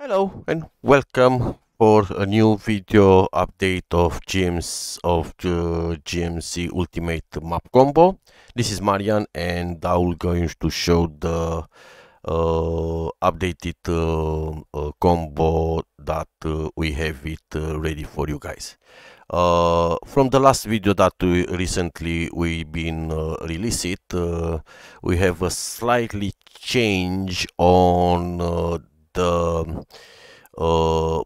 Hello and welcome for a new video update of GMs of the GMC Ultimate Map Combo. This is Marian and I will going to show the uh, updated uh, uh, combo that uh, we have it uh, ready for you guys. Uh, from the last video that we recently we been released it, we have a slightly change on the um, uh,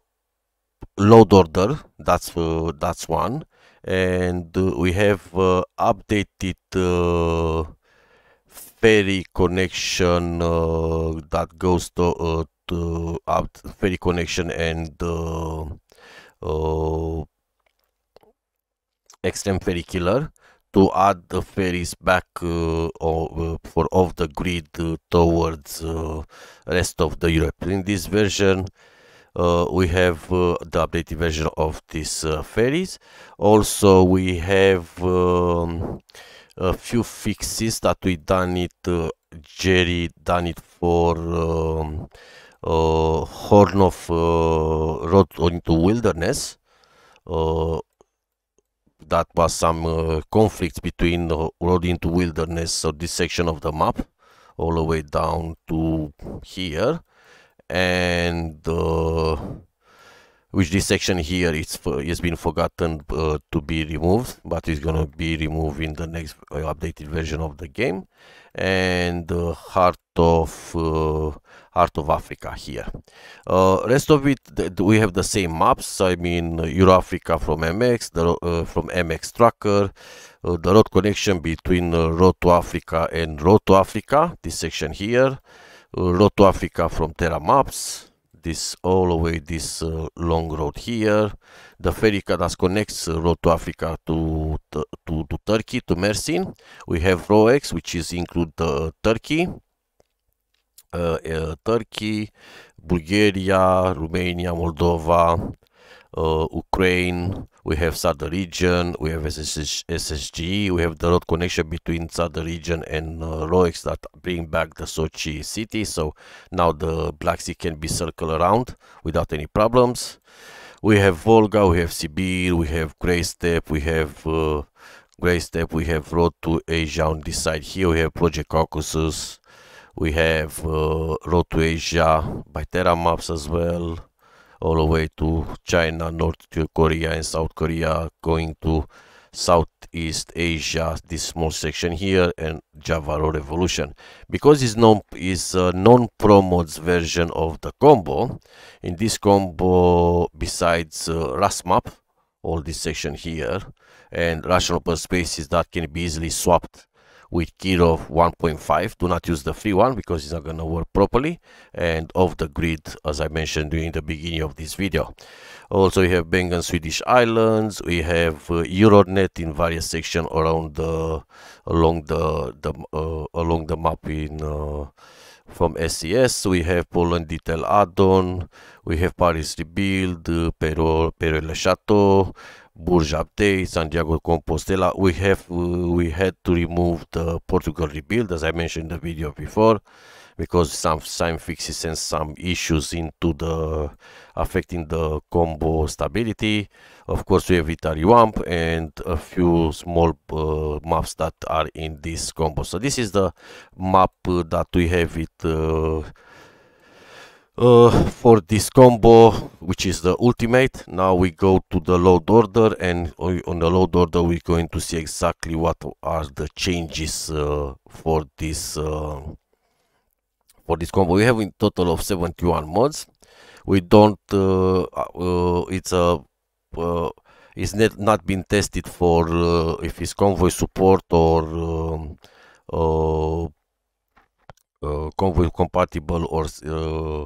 load order that's uh, that's one and uh, we have uh, updated uh, ferry connection uh, that goes to, to up ferry connection and extreme ferry killer to add the ferries back uh, uh, for off the grid uh, towards uh, rest of the Europe. In this version, uh, we have uh, the updated version of these ferries. Also, we have um, a few fixes that we done it. Jerry done it for um, Horn of Road into Wilderness that was some uh, conflict between road into wilderness so this section of the map all the way down to here and uh, which this section here is has been forgotten uh, to be removed but it's going to be removed in the next uh, updated version of the game and uh, heart of uh, heart of africa here uh, rest of it we have the same maps i mean euro africa from mx the, uh, from mx tracker the road connection between road to africa and road to africa this section here road to africa from terra maps this all the way this uh, long road here the ferry that connects uh, road to africa to, to to turkey to mersin we have roex which is include uh, turkey uh, uh turkey bulgaria romania moldova uh, Ukraine, we have southern region, we have SSG, SSG, we have the road connection between southern region and uh, ROEX that bring back the Sochi city. So now the Black Sea can be circled around without any problems. We have Volga, we have Sibir, we have Grey Step, we have uh, Grey Step, we have Road to Asia on this side here, we have Project Caucasus, we have uh, Road to Asia by Terra Maps as well all the way to China, North Korea and South Korea, going to Southeast Asia, this small section here, and Java Revolution. Because it's non it's a non-promotes version of the combo, in this combo, besides uh, RASMAP, all this section here, and rational spaces that can be easily swapped with Kiro 1.5. Do not use the free one because it's not going to work properly and off the grid as I mentioned during the beginning of this video. Also we have Bengen and Swedish Islands, we have uh, Euronet in various sections around the along the, the uh, along the map in uh, from SES, we have Poland Detail Add-on, we have Paris Rebuild, uh, Peru, Peru Le Chateau, Burjapte, Santiago Compostela, we have uh, we had to remove the Portugal rebuild, as I mentioned in the video before, because some some fixes and some issues into the affecting the combo stability. Of course, we have Italy Wamp and a few small uh, maps that are in this combo. So this is the map uh, that we have it. Uh, uh, for this combo which is the ultimate now we go to the load order and uh, on the load order we're going to see exactly what are the changes uh, for this uh, for this combo we have in total of 71 mods we don't uh, uh, it's a it's not, not been tested for if it's convoy support or um, convoy compatible or uh,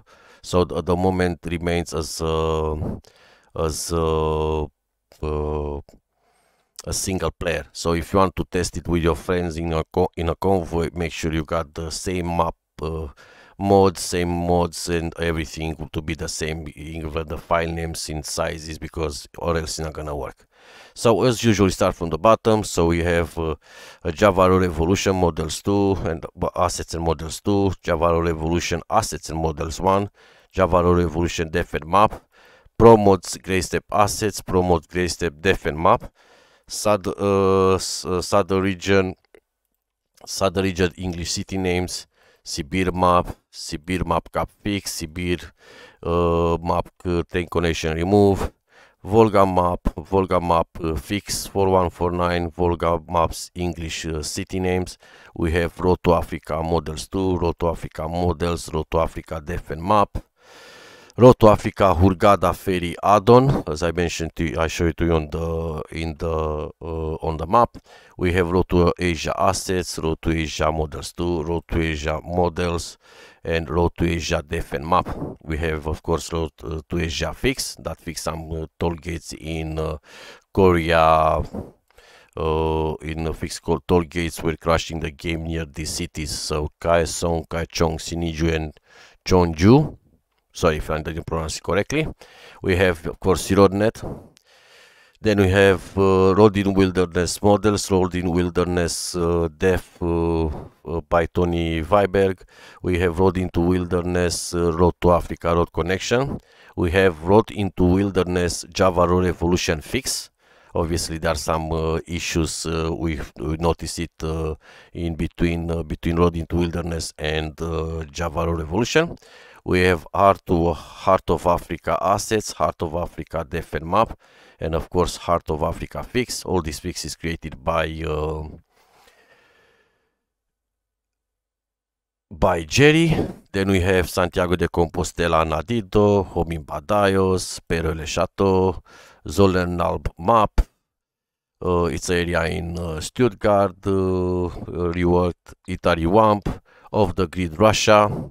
so th the moment remains as um, as uh, uh, a single player. So if you want to test it with your friends in a in a convoy, make sure you got the same map uh, mods, same mods, and everything to be the same, even the file names and sizes, because or else it's not gonna work. So as usual, start from the bottom. So we have uh, Java Revolution Models 2 and Assets and Models 2, Java Revolution Assets and Models 1. Java Evolution Def and Map, promotes Mods Greystep Assets, promotes Mods Greystep Def and Map, Sad, uh, uh, Sad Region, Sad Region English City Names, Sibir Map, Sibir Map Cap Fix, Sibir uh, Map Tank Connection Remove, Volga Map, Volga Map uh, Fix 4149, Volga Maps English uh, City Names. We have Road to Africa Models 2, Road to Africa Models, Road to Africa Defend Map, Road to Africa, Hurghada ferry add-on, as I mentioned to you, I showed it to you on the in the uh, on the map. We have Road to Asia assets, Road to Asia models 2, Road to Asia models, and Road to Asia def and map. We have of course Road uh, to Asia fix that fix some uh, toll gates in uh, Korea. Uh, in a fixed call toll gates were crashing the game near these cities so Kaesong, Kaichong, Siniju and Chongju sorry if I didn't pronounce it correctly. We have, of course, Roadnet. Then we have uh, Rodin Wilderness Models, Rodin Wilderness uh, Def uh, uh, by Tony Weiberg. We have Road into Wilderness, uh, Road to Africa, Road Connection. We have Road into Wilderness Java Road Evolution Fix. Obviously, there are some uh, issues we, we it in between between Road into Wilderness and Java Road Evolution. We have Heart, to, Heart of Africa Assets, Heart of Africa Def and Map, and of course Heart of Africa Fix. All these fixes created by uh, by Jerry. Then we have Santiago de Compostela Nadido, Homim Badayos, Perele Chateau, Alb Map. Uh, it's area in uh, Stuttgart, uh, reworked Itari Wamp, the grid Russia,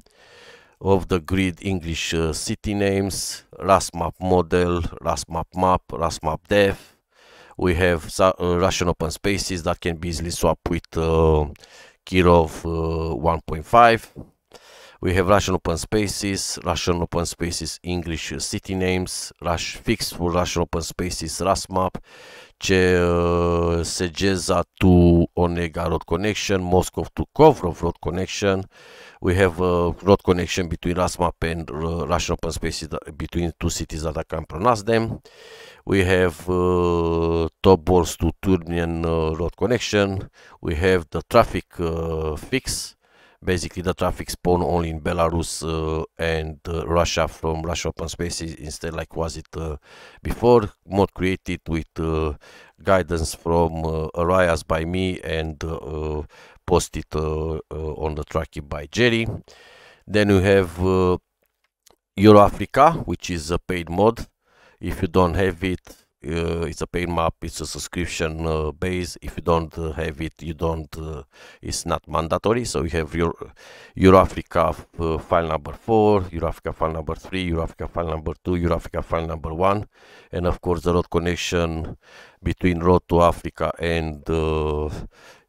of the grid English uh, city names, RASMAP model, RASMAP map, RASMAP dev. We have uh, Russian open spaces that can be easily swapped with uh, Kirov uh, 1.5. We have Russian open spaces, Russian open spaces, English uh, city names, Rush fixed for Russian open spaces, RASMAP. Uh, to road connection, Moscow to Kovrov road connection. We have a road connection between Rasmap and uh, Russian open spaces between two cities that I can pronounce them. We have uh, Tobolsk to Turmian uh, road connection. We have the traffic uh, fix basically the traffic spawn only in Belarus uh, and uh, Russia from Russia open spaces instead like was it uh, before mod created with uh, guidance from uh, Arias by me and uh, uh, posted on the tracky by Jerry then you have Euro Africa which is a paid mod if you don't have it uh, it's a paid map it's a subscription uh, base if you don't uh, have it you don't uh, it's not mandatory so you have your Africa file number 4 Euro Africa file number 3 Euro Africa file number 2 Euro Africa file number 1 and of course the road connection between road to Africa and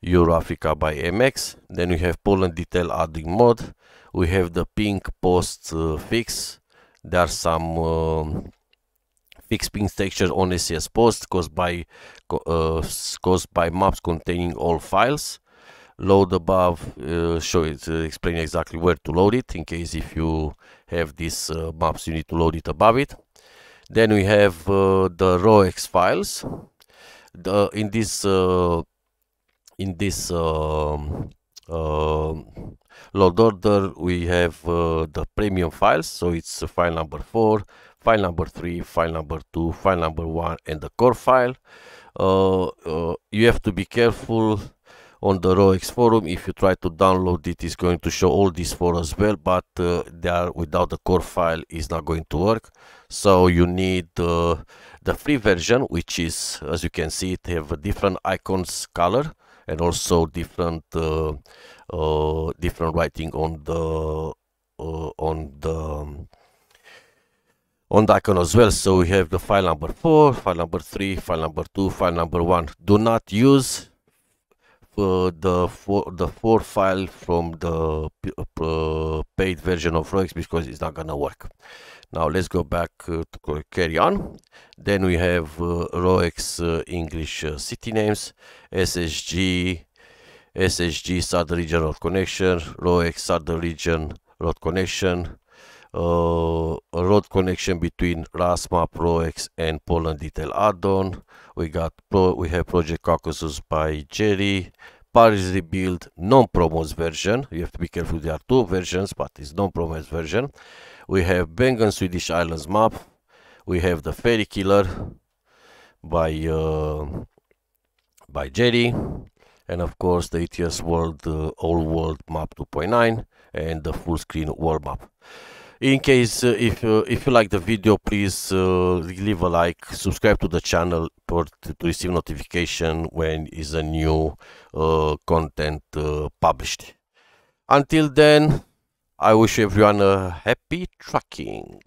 Euro Africa by MX then we have Poland detail adding mode we have the pink post fix there are some um, fixed pin texture on SES post caused by uh, caused by maps containing all files. Load above uh, show it uh, explain exactly where to load it in case if you have these uh, maps you need to load it above it. Then we have uh, the raw X files. The, in this uh, in this um, um, load order we have the premium files, so it's file number four, file number 3, file number 2, file number 1 and the core file. Uh, uh, you have to be careful on the ROX forum. If you try to download it, it's going to show all these for as well, but uh, they are without the core file is not going to work. So you need uh, the free version, which is, as you can see, it have different icons color and also different uh, uh different writing on the uh, on the um, on the icon as well. So we have the file number 4, file number 3, file number 2, file number 1. Do not use uh, the four, the 4 file from the uh, paid version of Rolex because it's not gonna work. Now let's go back uh, to carry on. Then we have uh, Rolex uh, English uh, city names, SSG, SSG Southern Region Road Connection, Rolex Southern Region Road Connection, uh, a road connection between Rasma ProX and Poland Detail add-on. We got Pro, we have Project Caucasus by Jerry. Paris Rebuild non-promos version. You have to be careful. There are two versions, but it's non-promos version. We have Bengen Swedish Islands map. We have the Fairy Killer by uh, by Jerry, and of course the ETS World uh, All World Map 2.9 and the full screen world map in case uh, if uh, if you like the video please uh, leave a like subscribe to the channel for to receive notification when is a new uh, content uh, published until then i wish everyone a happy trucking